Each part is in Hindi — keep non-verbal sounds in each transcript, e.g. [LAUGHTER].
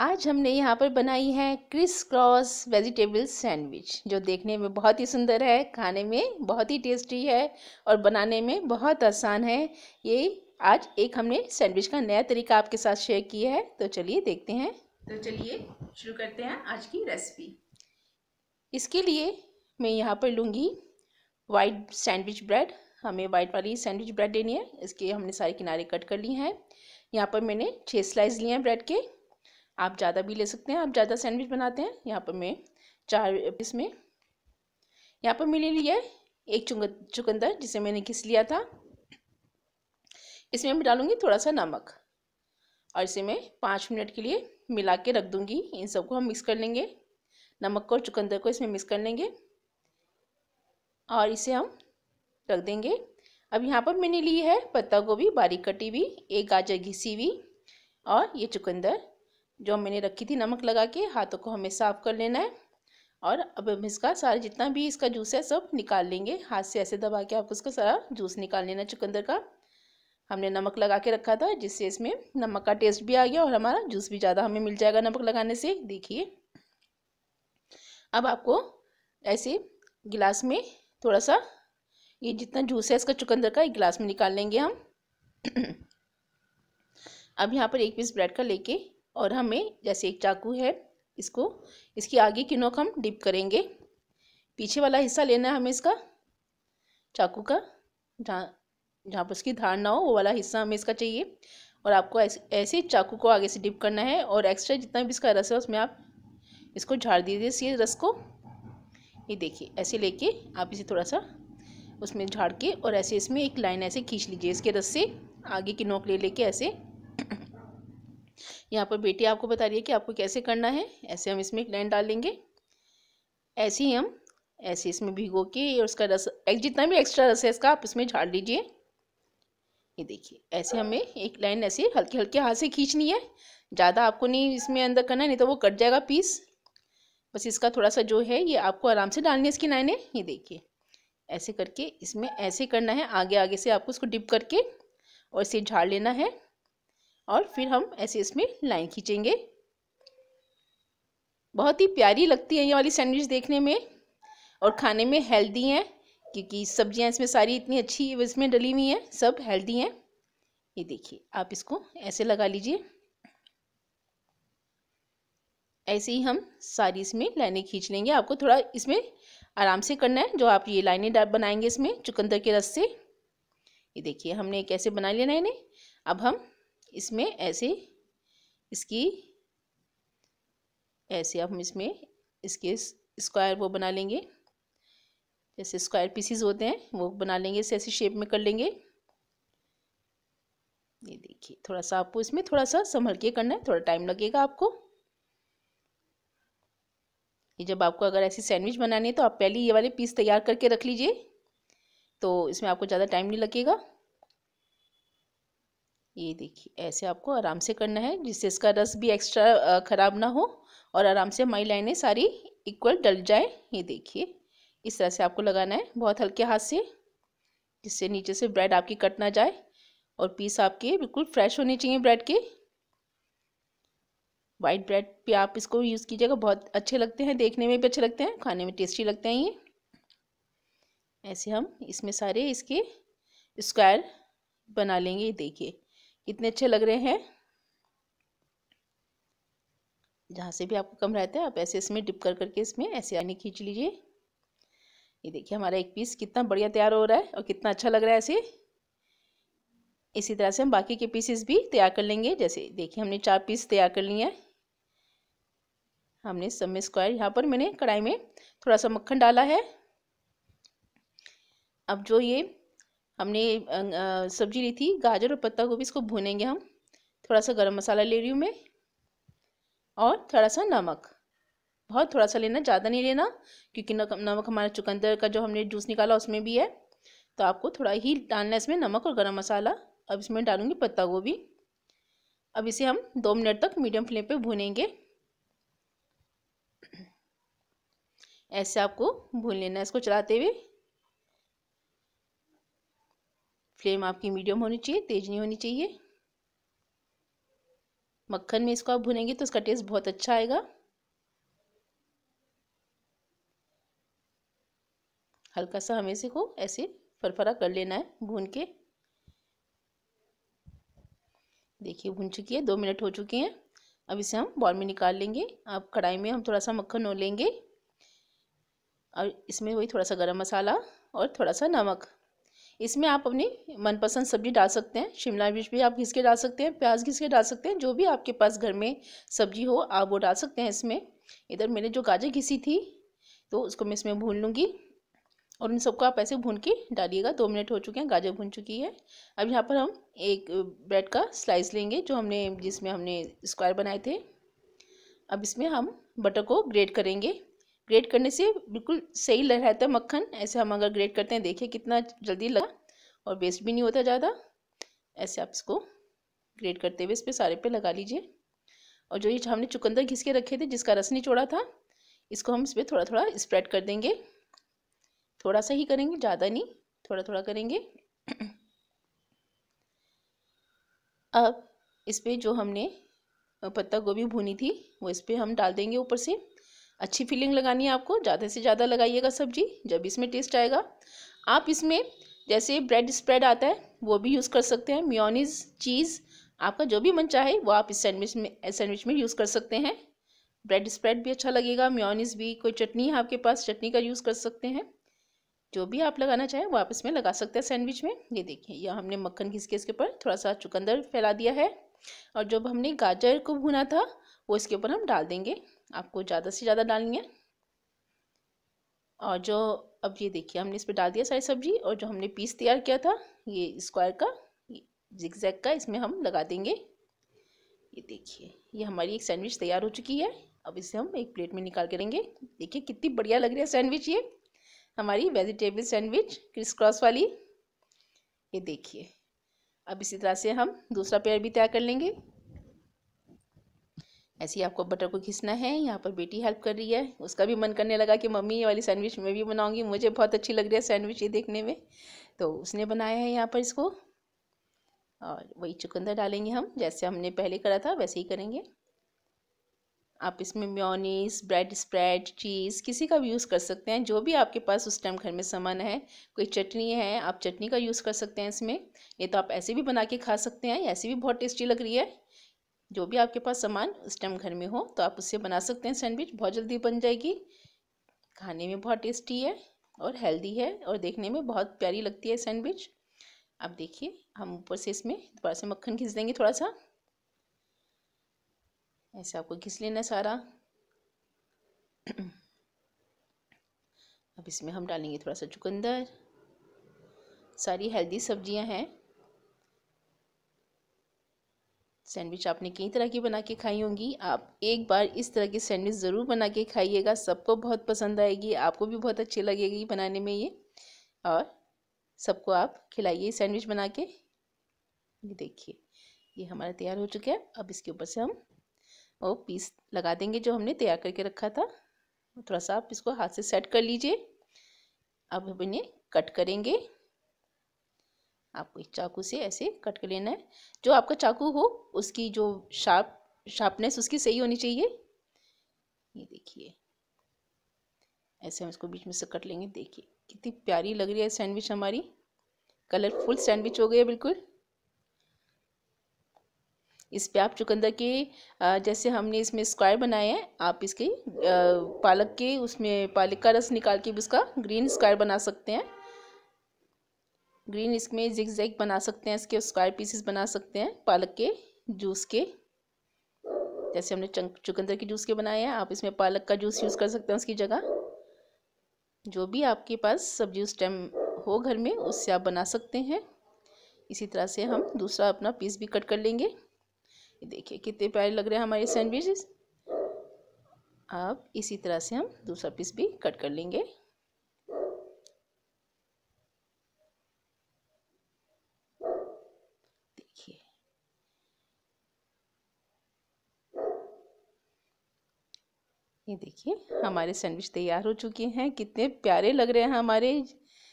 आज हमने यहाँ पर बनाई है क्रिस क्रॉस वेजिटेबल सैंडविच जो देखने में बहुत ही सुंदर है खाने में बहुत ही टेस्टी है और बनाने में बहुत आसान है ये आज एक हमने सैंडविच का नया तरीका आपके साथ शेयर किया है तो चलिए देखते हैं तो चलिए शुरू करते हैं आज की रेसिपी इसके लिए मैं यहाँ पर लूँगी वाइट सैंडविच ब्रेड हमें वाइट वाली सैंडविच ब्रेड लेनी है इसके हमने सारे किनारे कट कर लिए हैं यहाँ पर मैंने छः स्लाइस लिए हैं ब्रेड के आप ज़्यादा भी ले सकते हैं आप ज़्यादा सैंडविच बनाते हैं यहाँ पर मैं चार इसमें यहाँ पर मैंने लिया है एक चुंग चुकंदर जिसे मैंने घिस लिया था इसमें मैं डालूँगी थोड़ा सा नमक और इसे मैं पाँच मिनट के लिए मिला के रख दूँगी इन सबको हम मिक्स कर लेंगे नमक को और चुकंदर को इसमें मिक्स कर लेंगे और इसे हम रख देंगे अब यहाँ पर मैंने ली है पत्ता गोभी बारीक कटी हुई एक गाजर घिसी हुई और ये चुकंदर जो मैंने रखी थी नमक लगा के हाथों को हमें साफ़ कर लेना है और अब हम इसका सारा जितना भी इसका जूस है सब निकाल लेंगे हाथ से ऐसे दबा के आपको इसका सारा जूस निकाल लेना चुकंदर का हमने नमक लगा के रखा था जिससे इसमें नमक का टेस्ट भी आ गया और हमारा जूस भी ज़्यादा हमें मिल जाएगा नमक लगाने से देखिए अब आपको ऐसे गिलास में थोड़ा सा ये जितना जूस है इसका चुकंदर का एक गिलास में निकाल लेंगे हम [CLEARS THROAT] अब यहाँ पर एक पीस ब्रेड का लेके और हमें जैसे एक चाकू है इसको इसकी आगे की नोक हम डिप करेंगे पीछे वाला हिस्सा लेना है हमें इसका चाकू का जहाँ जहाँ पर उसकी धार ना हो वो वाला हिस्सा हमें इसका चाहिए और आपको ऐसे ऐसे चाकू को आगे से डिप करना है और एक्स्ट्रा जितना भी इसका रस है उसमें आप इसको झाड़ दीजिए इसी रस को ये देखिए ऐसे लेके आप इसे थोड़ा सा उसमें झाड़ के और ऐसे इसमें एक लाइन ऐसे खींच लीजिए इसके रस से आगे की नोक ले लेके ऐसे यहाँ पर बेटी आपको बता रही है कि आपको कैसे करना है ऐसे हम इसमें एक लाइन डाल लेंगे ऐसे ही हम ऐसे इसमें भिगो के और उसका रस एक जितना भी एक्स्ट्रा रस है इसका आप इसमें झाड़ लीजिए ये देखिए ऐसे हमें एक लाइन ऐसे हल्के हल्के हाथ से खींचनी है ज़्यादा आपको नहीं इसमें अंदर करना है नहीं तो वो कट जाएगा पीस बस इसका थोड़ा सा जो है ये आपको आराम से डालनी है इसकी लाइनें ये देखिए ऐसे करके इसमें ऐसे करना है आगे आगे से आपको इसको डिप करके और इसे झाड़ लेना है और फिर हम ऐसे इसमें लाइन खींचेंगे बहुत ही प्यारी लगती है ये वाली सैंडविच देखने में और खाने में हेल्दी हैं क्योंकि सब्जियां इसमें सारी इतनी अच्छी इसमें डली हुई हैं सब हेल्दी हैं ये देखिए आप इसको ऐसे लगा लीजिए ऐसे ही हम सारी इसमें लाइनें खींच लेंगे आपको थोड़ा इसमें आराम से करना है जो आप ये लाइनें बनाएंगे इसमें चुकंदर के रस से ये देखिए हमने कैसे बना लिया ना इन्हें अब हम इसमें ऐसे इसकी ऐसे हम इसमें इसके स्क्वायर वो बना लेंगे जैसे स्क्वायर पीसीज होते हैं वो बना लेंगे इसे ऐसे शेप में कर लेंगे ये देखिए थोड़ा सा आपको इसमें थोड़ा सा संभल के करना है थोड़ा टाइम लगेगा आपको ये जब आपको अगर ऐसी सैंडविच बनानी है तो आप पहले ये वाले पीस तैयार करके रख लीजिए तो इसमें आपको ज़्यादा टाइम नहीं लगेगा ये देखिए ऐसे आपको आराम से करना है जिससे इसका रस भी एक्स्ट्रा ख़राब ना हो और आराम से हमारी लाइनें सारी इक्वल डल जाए ये देखिए इस तरह से आपको लगाना है बहुत हल्के हाथ से जिससे नीचे से ब्रेड आपकी कट ना जाए और पीस आपके बिल्कुल फ्रेश होने चाहिए ब्रेड के वाइट ब्रेड पे आप इसको यूज़ कीजिएगा बहुत अच्छे लगते हैं देखने में भी अच्छे लगते हैं खाने में टेस्टी लगते हैं ये ऐसे हम इसमें सारे इसके स्क्वायर बना लेंगे देखिए इतने अच्छे लग रहे हैं जहाँ से भी आपको कम रहता है आप ऐसे इसमें डिप कर करके इसमें ऐसे आने खींच लीजिए ये देखिए हमारा एक पीस कितना बढ़िया तैयार हो रहा है और कितना अच्छा लग रहा है ऐसे इसी तरह से हम बाकी के पीसेस भी तैयार कर लेंगे जैसे देखिए हमने चार पीस तैयार कर लिए हैं हमने सब में स्क्वायर यहाँ पर मैंने कढ़ाई में थोड़ा सा मक्खन डाला है अब जो ये हमने अं, सब्जी ली थी गाजर और पत्ता गोभी इसको भुनेंगे हम थोड़ा सा गरम मसाला ले रही हूँ मैं और थोड़ा सा नमक बहुत थोड़ा सा लेना ज़्यादा नहीं लेना क्योंकि नमक हमारा चुकंदर का जो हमने जूस निकाला उसमें भी है तो आपको थोड़ा ही डालना है इसमें नमक और गरम मसाला अब इसमें डालूंगी पत्ता गोभी अब इसे हम दो मिनट तक मीडियम फ्लेम पे भूनेंगे ऐसे आपको भून लेना है इसको चलाते हुए फ्लेम आपकी मीडियम होनी चाहिए तेज नहीं होनी चाहिए मक्खन में इसको आप भुनेंगे तो उसका टेस्ट बहुत अच्छा आएगा हल्का सा हमें इसे को ऐसे फरफरा कर लेना है भून के देखिए भून चुकी है दो मिनट हो चुके हैं अब इसे हम बॉल में निकाल लेंगे आप कढ़ाई में हम थोड़ा सा मक्खन हो लेंगे और इसमें वही थोड़ा सा गरम मसाला और थोड़ा सा नमक इसमें आप अपनी मनपसंद सब्जी डाल सकते हैं शिमला मिर्च भी आप घिस के डाल सकते हैं प्याज घिस के डाल सकते हैं जो भी आपके पास घर में सब्जी हो आप वो डाल सकते हैं इसमें इधर मैंने जो गाजर घिसी थी तो उसको मैं इसमें भून लूँगी और इन सबको आप ऐसे भून के डालिएगा दो मिनट हो चुके हैं गाजर भून चुकी है अब यहाँ पर हम एक ब्रेड का स्लाइस लेंगे जो हमने जिसमें हमने स्क्वायर बनाए थे अब इसमें हम बटर को ग्रेट करेंगे ग्रेट करने से बिल्कुल सही लग रहा है मक्खन ऐसे हम अगर ग्रेट करते हैं देखिए कितना जल्दी लगा और वेस्ट भी नहीं होता ज़्यादा ऐसे आप इसको ग्रेट करते हुए इस पर सारे पे लगा लीजिए और जो ये हमने चुकंदर घिस के रखे थे जिसका रस नहीं छोड़ा था इसको हम इस पर थोड़ा थोड़ा स्प्रेड कर देंगे थोड़ा सा ही करेंगे ज़्यादा नहीं थोड़ा थोड़ा करेंगे अब इस पर जो हमने पत्ता गोभी भुनी थी वो इस पर हम डाल देंगे ऊपर से अच्छी फीलिंग लगानी है आपको ज़्यादा से ज़्यादा लगाइएगा सब्जी जब इसमें टेस्ट आएगा आप इसमें जैसे ब्रेड स्प्रेड आता है वो भी यूज़ कर सकते हैं म्योनीज चीज़ आपका जो भी मन चाहे वो आप इस सैंडविच में सैंडविच में यूज़ कर सकते हैं ब्रेड स्प्रेड भी अच्छा लगेगा म्योनीज भी कोई चटनी है आपके पास चटनी का यूज़ कर सकते हैं जो भी आप लगाना चाहें वो आप इसमें लगा सकते हैं सैंडविच में ये देखिए यह हमने मक्खन घिस के इसके ऊपर थोड़ा सा चुकंदर फैला दिया है और जब हमने गाजर को भुना था वो इसके ऊपर हम डाल देंगे आपको ज़्यादा से ज़्यादा डालनी है और जो अब ये देखिए हमने इस पर डाल दिया सारी सब्जी और जो हमने पीस तैयार किया था ये स्क्वायर का जिगजैग का इसमें हम लगा देंगे ये देखिए ये हमारी एक सैंडविच तैयार हो चुकी है अब इसे हम एक प्लेट में निकाल करेंगे देखिए कितनी बढ़िया लग रही है सैंडविच ये हमारी वेजिटेबल सैंडविच क्रिस क्रॉस वाली ये देखिए अब इसी तरह से हम दूसरा पेयर भी तैयार कर लेंगे ऐसे ही आपको बटर को घिसना है यहाँ पर बेटी हेल्प कर रही है उसका भी मन करने लगा कि मम्मी ये वाली सैंडविच मैं भी बनाऊँगी मुझे बहुत अच्छी लग रही है सैंडविच ये देखने में तो उसने बनाया है यहाँ पर इसको और वही चुकंदर डालेंगे हम जैसे हमने पहले करा था वैसे ही करेंगे आप इसमें म्योनीस ब्रेड स्प्रेड चीज़ किसी का भी यूज़ कर सकते हैं जो भी आपके पास उस टाइम घर में सामान है कोई चटनी है आप चटनी का यूज़ कर सकते हैं इसमें ये तो आप ऐसे भी बना के खा सकते हैं ऐसे भी बहुत टेस्टी लग रही है जो भी आपके पास सामान उस टाइम घर में हो तो आप उससे बना सकते हैं सैंडविच बहुत जल्दी बन जाएगी खाने में बहुत टेस्टी है और हेल्दी है और देखने में बहुत प्यारी लगती है सैंडविच अब देखिए हम ऊपर से इसमें दोबारा से मक्खन घिस देंगे थोड़ा सा ऐसे आपको घिस लेना सारा अब इसमें हम डालेंगे थोड़ा सा चुकंदर सारी हेल्दी सब्जियां हैं सैंडविच आपने कई तरह की बना के खाई होंगी आप एक बार इस तरह की सैंडविच ज़रूर बना के खाइएगा सबको बहुत पसंद आएगी आपको भी बहुत अच्छी लगेगी बनाने में ये और सबको आप खिलाइए सैंडविच बना के ये देखिए ये हमारा तैयार हो चुका है अब इसके ऊपर से हम वो पीस लगा देंगे जो हमने तैयार करके रखा था थोड़ा सा आप इसको हाथ से सेट कर लीजिए अब हम इन्हें कट करेंगे आपको चाकू से ऐसे कट कर लेना है जो आपका चाकू हो उसकी जो शार्प शार्पनेस उसकी सही होनी चाहिए ये देखिए ऐसे हम इसको बीच में से कट लेंगे देखिए कितनी प्यारी लग रही है सैंडविच हमारी कलरफुल सैंडविच हो गई है बिल्कुल इस पे आप चुकंदर के जैसे हमने इसमें स्क्वायर बनाए हैं आप इसके पालक के उसमें पालक का रस निकाल के भी उसका ग्रीन स्क्वायर बना सकते हैं ग्रीन इसमें जिग जैग बना सकते हैं इसके स्क्वायर पीसेस बना सकते हैं पालक के जूस के जैसे हमने चुकंदर के जूस के बनाए हैं आप इसमें पालक का जूस यूज़ कर सकते हैं उसकी जगह जो भी आपके पास सब्जी उस टाइम हो घर में उससे आप बना सकते हैं इसी तरह से हम दूसरा अपना पीस भी कट कर लेंगे देखिए कितने प्यारे लग रहे हैं हमारे सैंडविचेस आप इसी तरह से हम दूसरा पीस भी कट कर लेंगे ये देखिए हमारे सैंडविच तैयार हो चुके हैं कितने प्यारे लग रहे हैं हमारे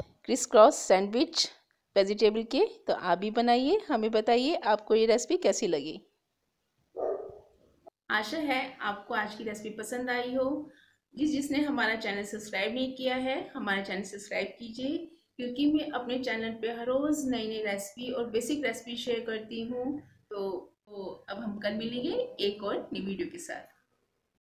क्रिस क्रॉस सैंडविच वेजिटेबल के तो आप भी बनाइए हमें बताइए आपको ये रेसिपी कैसी लगी आशा है आपको आज की रेसिपी पसंद आई हो जिस जिसने हमारा चैनल सब्सक्राइब नहीं किया है हमारा चैनल सब्सक्राइब कीजिए क्योंकि मैं अपने चैनल पे हर रोज़ नई नई रेसिपी और बेसिक रेसिपी शेयर करती हूँ तो, तो अब हम कल मिलेंगे एक और नई वीडियो के साथ